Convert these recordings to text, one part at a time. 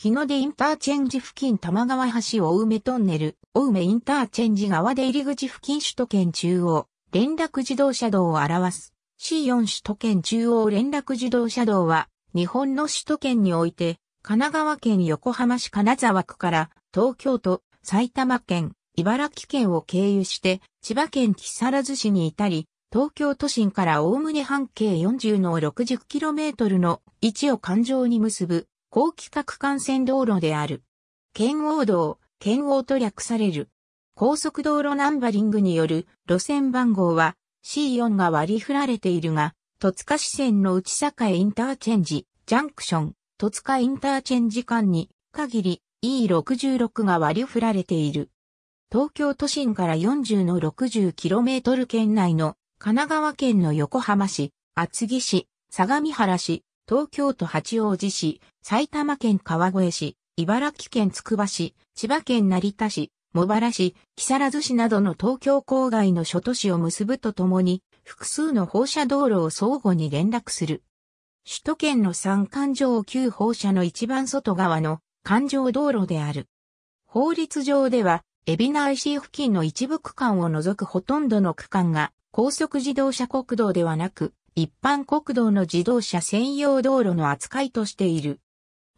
日の出インターチェンジ付近玉川橋大梅トンネル、大梅インターチェンジ側で入り口付近首都圏中央、連絡自動車道を表す。C4 首都圏中央連絡自動車道は、日本の首都圏において、神奈川県横浜市金沢区から、東京都、埼玉県、茨城県を経由して、千葉県木更津市に至り、東京都心から概ね半径40の 60km の位置を環状に結ぶ高規格幹線道路である。圏央道、圏央と略される。高速道路ナンバリングによる路線番号は C4 が割り振られているが、戸塚支線の内坂インターチェンジ、ジャンクション、戸塚インターチェンジ間に限り E66 が割り振られている。東京都心から40の 60km 圏内の神奈川県の横浜市、厚木市、相模原市、東京都八王子市、埼玉県川越市、茨城県つくば市、千葉県成田市、茂原市、木更津市などの東京郊外の諸都市を結ぶとともに、複数の放射道路を相互に連絡する。首都圏の三環状旧放射の一番外側の環状道路である。法律上では、海老名 c 付近の一部区間を除くほとんどの区間が高速自動車国道ではなく、一般国道の自動車専用道路の扱いとしている。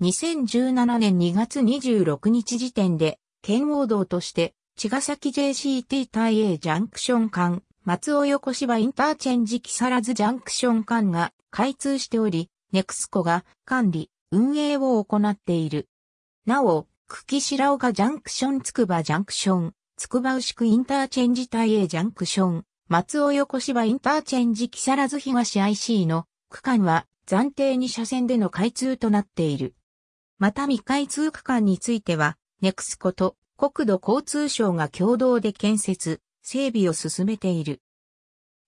2017年2月26日時点で、圏央道として、茅ヶ崎 JCT 対 A ジャンクション間、松尾横芝インターチェンジ木更津ジャンクション間が開通しており、ネクスコが管理、運営を行っている。なお、久喜白岡ジャンクションつくばジャンクション、つくば牛久インターチェンジ対 A ジャンクション、松尾横芝インターチェンジ木更津東 IC の区間は暫定2車線での開通となっている。また未開通区間については、ネクスコと国土交通省が共同で建設、整備を進めている。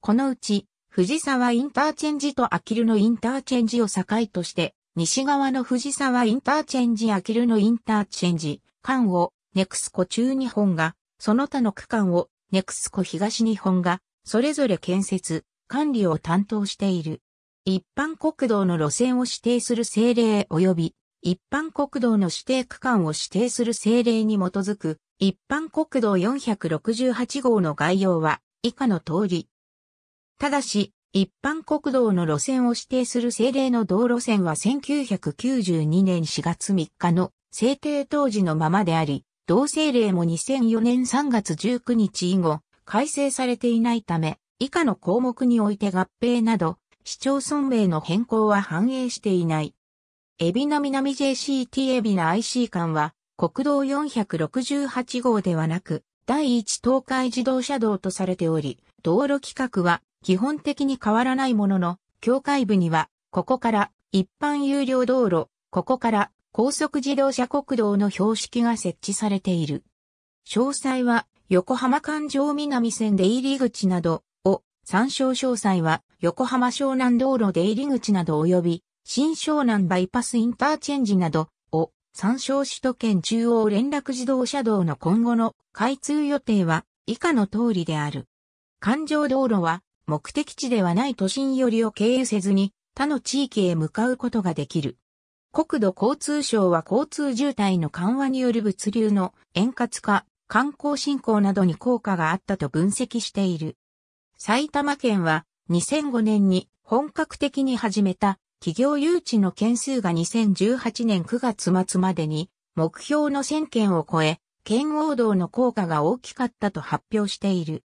このうち、藤沢インターチェンジとアキルのインターチェンジを境として、西側の藤沢インターチェンジアキルのインターチェンジ、間をネクスコ中日本が、その他の区間をネクスコ東日本がそれぞれ建設、管理を担当している。一般国道の路線を指定する政令及び、一般国道の指定区間を指定する政令に基づく、一般国道468号の概要は、以下の通り。ただし、一般国道の路線を指定する政令の道路線は1992年4月3日の制定当時のままであり、同政令も2004年3月19日以後、改正されていないため、以下の項目において合併など、市町村名の変更は反映していない。海老名南 JCT 海老名 IC 間は、国道468号ではなく、第一東海自動車道とされており、道路規格は基本的に変わらないものの、境界部には、ここから一般有料道路、ここから高速自動車国道の標識が設置されている。詳細は横浜環状南線出入り口などを参照詳細は横浜湘南道路出入り口など及び新湘南バイパスインターチェンジなどを参照首都圏中央連絡自動車道の今後の開通予定は以下の通りである。環状道路は目的地ではない都心寄りを経由せずに他の地域へ向かうことができる。国土交通省は交通渋滞の緩和による物流の円滑化、観光振興などに効果があったと分析している。埼玉県は2005年に本格的に始めた企業誘致の件数が2018年9月末までに目標の1000件を超え、県王道の効果が大きかったと発表している。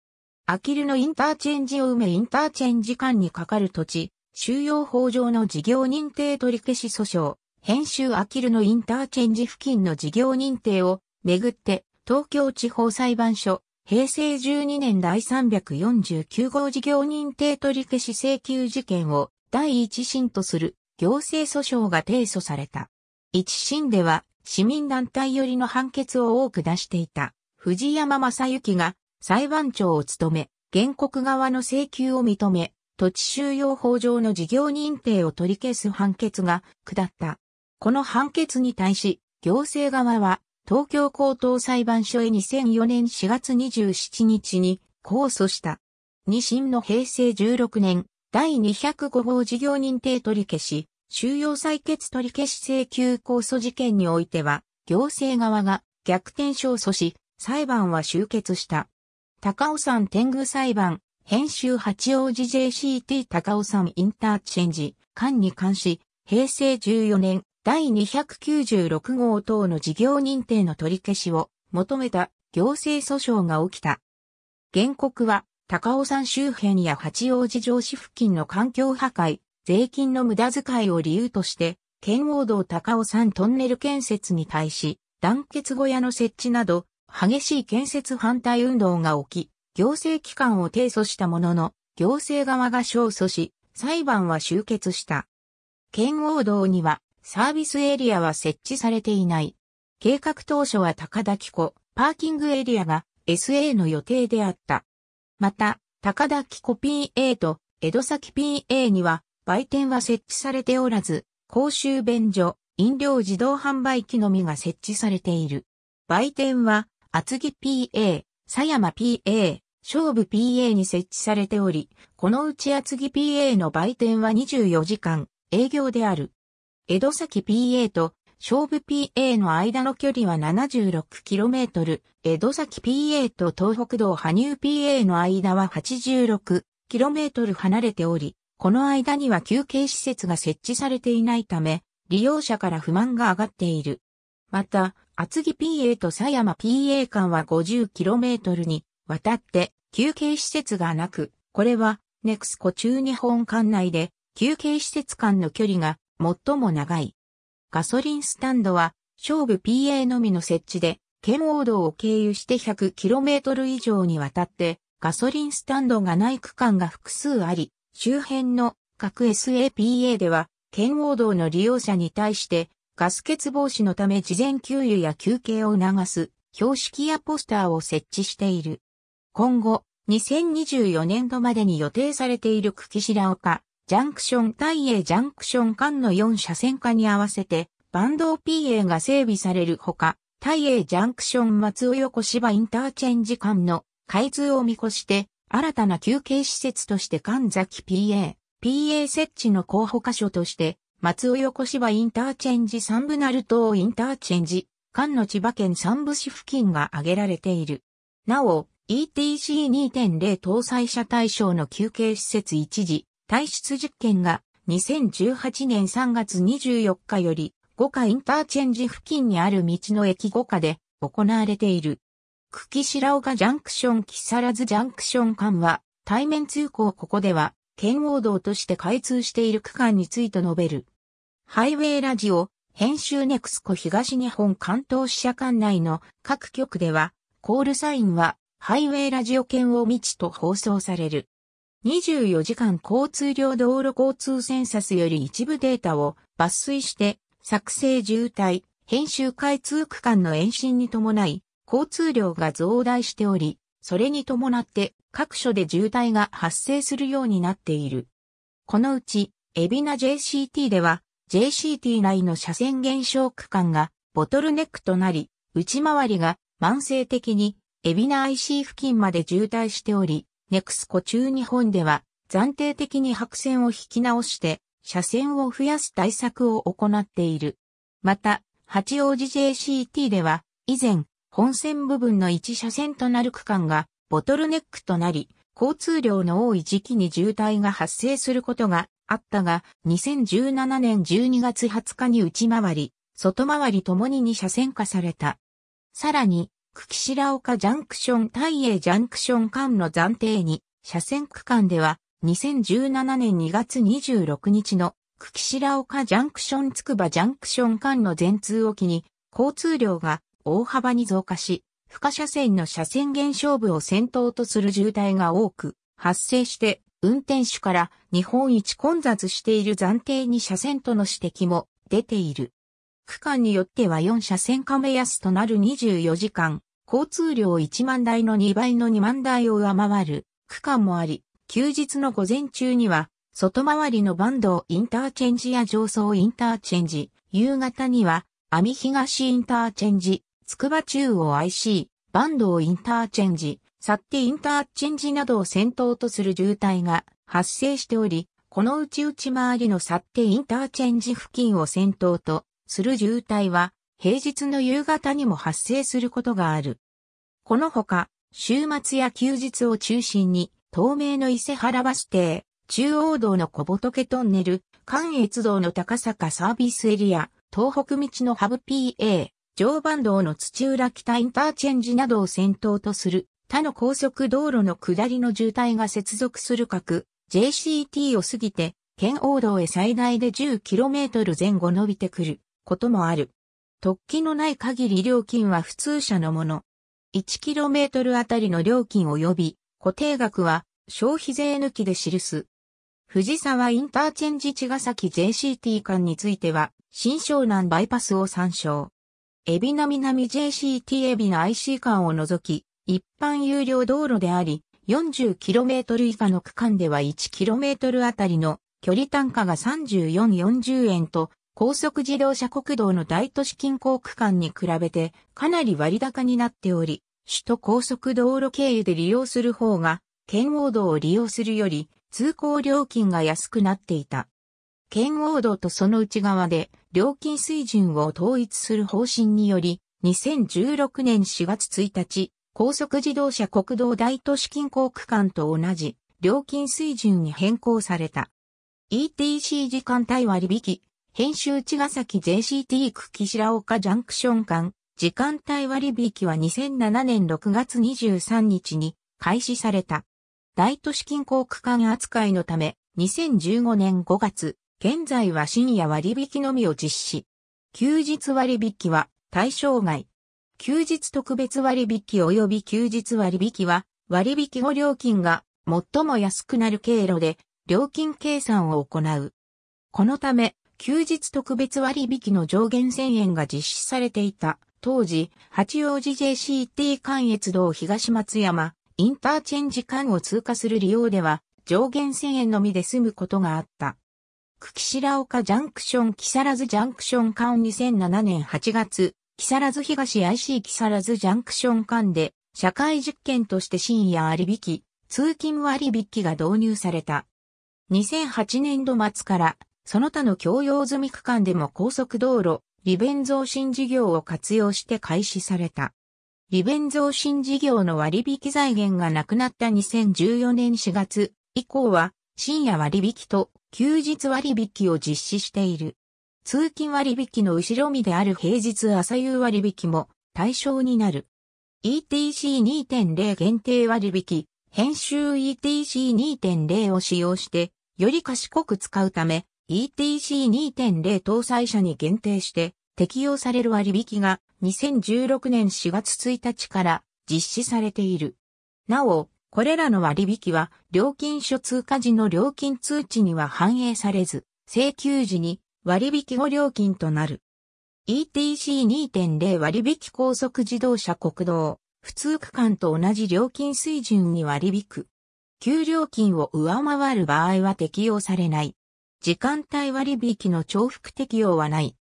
アキルのインターチェンジを埋めインターチェンジ間にかかる土地、収容法上の事業認定取り消し訴訟、編集アキルのインターチェンジ付近の事業認定をめぐって東京地方裁判所、平成12年第349号事業認定取り消し請求事件を第一審とする行政訴訟が提訴された。一審では市民団体寄りの判決を多く出していた藤山正幸が裁判長を務め、原告側の請求を認め、土地収容法上の事業認定を取り消す判決が下った。この判決に対し、行政側は東京高等裁判所へ2004年4月27日に控訴した。二審の平成16年、第205号事業認定取り消し、収容採決取り消し請求控訴事件においては、行政側が逆転勝訴し、裁判は終結した。高尾山天狗裁判、編集八王子 JCT 高尾山インターチェンジ、間に関し、平成14年第296号等の事業認定の取り消しを求めた行政訴訟が起きた。原告は高尾山周辺や八王子城市付近の環境破壊、税金の無駄遣いを理由として、圏央道高尾山トンネル建設に対し、団結小屋の設置など、激しい建設反対運動が起き、行政機関を提訴したものの、行政側が勝訴し、裁判は終結した。圏央道にはサービスエリアは設置されていない。計画当初は高田木湖、パーキングエリアが SA の予定であった。また、高田木湖 PA と江戸崎 PA には売店は設置されておらず、公衆便所、飲料自動販売機のみが設置されている。売店は、厚木 PA、狭山 PA、勝負 PA に設置されており、このうち厚木 PA の売店は24時間営業である。江戸崎 PA と勝負 PA の間の距離は 76km、江戸崎 PA と東北道羽生 PA の間は 86km 離れており、この間には休憩施設が設置されていないため、利用者から不満が上がっている。また、厚木 PA と狭山 PA 間は 50km にわたって休憩施設がなく、これはネクスコ中日本管内で休憩施設間の距離が最も長い。ガソリンスタンドは、勝負 PA のみの設置で、圏王道を経由して 100km 以上にわたって、ガソリンスタンドがない区間が複数あり、周辺の各 SAPA では、圏王道の利用者に対して、ガス欠防止のため事前給油や休憩を促す標識やポスターを設置している。今後、2024年度までに予定されている久喜白岡、ジャンクション大英ジャンクション間の4車線化に合わせて、バンド PA が整備されるほか、大英ジャンクション松尾横芝インターチェンジ間の開通を見越して、新たな休憩施設として神崎 PA、PA 設置の候補箇所として、松尾横芝インターチェンジ三部鳴門インターチェンジ、間の千葉県三部市付近が挙げられている。なお、ETC2.0 搭載車対象の休憩施設一時、体質実験が2018年3月24日より五花インターチェンジ付近にある道の駅五花で行われている。久喜白岡ジャンクション木更津ジャンクション間は対面通行ここでは県王道として開通している区間について述べる。ハイウェイラジオ編集ネクスコ東日本関東支社管内の各局ではコールサインはハイウェイラジオ県王道と放送される。24時間交通量道路交通センサスより一部データを抜粋して、作成渋滞、編集開通区間の延伸に伴い、交通量が増大しており、それに伴って各所で渋滞が発生するようになっている。このうち、エビナ JCT では、JCT 内の車線減少区間がボトルネックとなり、内回りが慢性的にエビナ IC 付近まで渋滞しており、ネクスコ中日本では暫定的に白線を引き直して車線を増やす対策を行っている。また、八王子 JCT では以前本線部分の1車線となる区間がボトルネックとなり、交通量の多い時期に渋滞が発生することがあったが、2017年12月20日に内回り、外回りともに2車線化された。さらに、久喜白岡ジャンクション大英ジャンクション間の暫定に、車線区間では、2017年2月26日の、久喜白岡ジャンクションつくばジャンクション間の全通を機に、交通量が大幅に増加し、可車線の車線減少部を先頭とする渋滞が多く発生して、運転手から日本一混雑している暫定に車線との指摘も出ている。区間によっては4車線化目安となる24時間、交通量1万台の2倍の2万台を上回る区間もあり、休日の午前中には、外回りの坂東インターチェンジや上層インターチェンジ、夕方には、網東インターチェンジ、筑波中央 IC、坂東インターチェンジ、ッティインターチェンジなどを先頭とする渋滞が発生しており、このうち内回りのッティインターチェンジ付近を先頭とする渋滞は平日の夕方にも発生することがある。このほか、週末や休日を中心に、東名の伊勢原バス停、中央道の小仏トンネル、関越道の高坂サービスエリア、東北道のハブ PA、常磐道の土浦北インターチェンジなどを先頭とする他の高速道路の下りの渋滞が接続する各 JCT を過ぎて、県央道へ最大で 10km 前後伸びてくる。こともある。突起のない限り料金は普通車のもの。1km あたりの料金及び固定額は消費税抜きで記す。藤沢インターチェンジ茅ヶ崎 JCT 間については新湘南バイパスを参照。海老名南 JCT 海老の IC 間を除き一般有料道路であり 40km 以下の区間では 1km あたりの距離単価が3440円と高速自動車国道の大都市近郊区間に比べてかなり割高になっており、首都高速道路経由で利用する方が、県央道を利用するより通行料金が安くなっていた。県央道とその内側で料金水準を統一する方針により、2016年4月1日、高速自動車国道大都市近郊区間と同じ料金水準に変更された。ETC 時間帯割引、編集茅ヶ崎 JCT 区岸岡ジャンクション間、時間帯割引は2007年6月23日に開始された。大都市近郊区間扱いのため、2015年5月、現在は深夜割引のみを実施。休日割引は対象外。休日特別割引及び休日割引は割引後料金が最も安くなる経路で料金計算を行う。このため休日特別割引の上限1000円が実施されていた。当時、八王子 JCT 関越道東松山、インターチェンジ間を通過する利用では、上限1000円のみで済むことがあった。久喜白岡ジャンクション木更津ジャンクション間2007年8月、木更津東 IC 木更津ジャンクション間で、社会実験として深夜割引、通勤割引が導入された。2008年度末からその他の共用済み区間でも高速道路、利便増進事業を活用して開始された。利便増進事業の割引財源がなくなった2014年4月以降は深夜割引と休日割引を実施している。通勤割引の後ろ身である平日朝夕割引も対象になる。ETC2.0 限定割引、編集 ETC2.0 を使用して、より賢く使うため、ETC2.0 搭載車に限定して適用される割引が2016年4月1日から実施されている。なお、これらの割引は料金所通過時の料金通知には反映されず、請求時に割引後料金となる。ETC2.0 割引高速自動車国道、普通区間と同じ料金水準に割引。給料金を上回る場合は適用されない。時間帯割引の重複適用はない。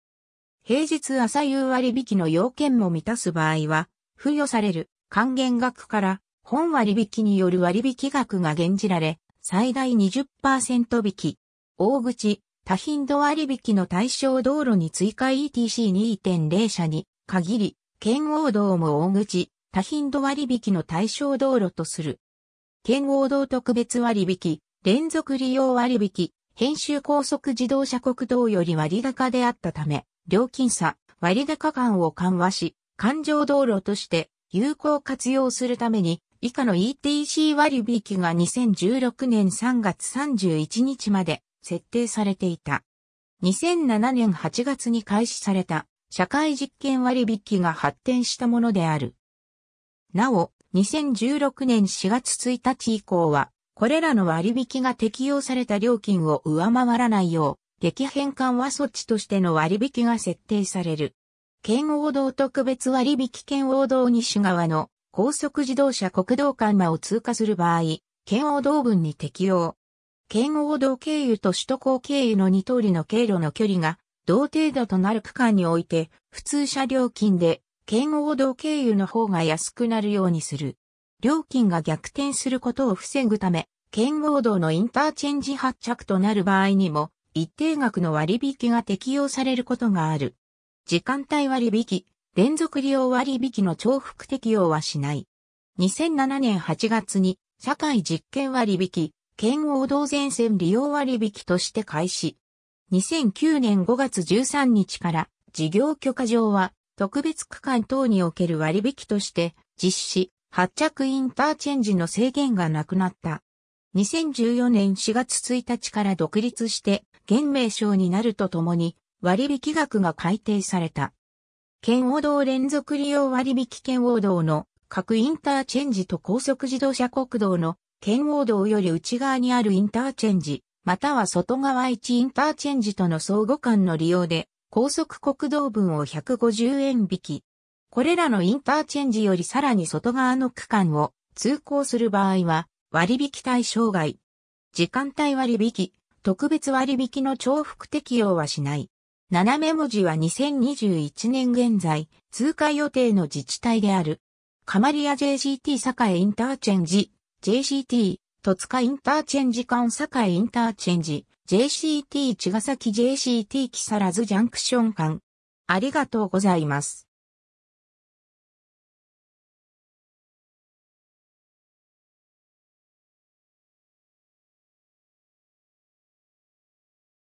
平日朝夕割引の要件も満たす場合は、付与される還元額から本割引による割引額が減じられ、最大20%引き。大口、多頻度割引の対象道路に追加 ETC2.0 社に限り、圏央道も大口、多頻度割引の対象道路とする。圏央道特別割引、連続利用割引、編集高速自動車国道より割高であったため、料金差、割高感を緩和し、環状道路として有効活用するために、以下の ETC 割引が2016年3月31日まで設定されていた。2007年8月に開始された社会実験割引が発展したものである。なお、2016年4月1日以降はこれらの割引が適用された料金を上回らないよう、激変緩和措置としての割引が設定される。圏央道特別割引圏央道西側の高速自動車国道間和を通過する場合、圏央道分に適用。圏央道経由と首都高経由の2通りの経路の距離が同程度となる区間において普通車料金で圏央道経由の方が安くなるようにする。料金が逆転することを防ぐため、圏合道のインターチェンジ発着となる場合にも、一定額の割引が適用されることがある。時間帯割引、連続利用割引の重複適用はしない。2007年8月に社会実験割引、圏合道全線利用割引として開始。2009年5月13日から事業許可上は特別区間等における割引として実施、発着インターチェンジの制限がなくなった。2014年4月1日から独立して、現名称になるとともに、割引額が改定された。県王道連続利用割引県王道の各インターチェンジと高速自動車国道の県王道より内側にあるインターチェンジ、または外側1インターチェンジとの相互間の利用で、高速国道分を150円引き、これらのインターチェンジよりさらに外側の区間を通行する場合は割引対象外。時間帯割引、特別割引の重複適用はしない。斜め文字は2021年現在、通過予定の自治体である。カマリア JCT 栄インターチェンジ、JCT、戸塚インターチェンジ間栄インターチェンジ、JCT 茅ヶ崎 JCT 木更津ジャンクション間。ありがとうございます。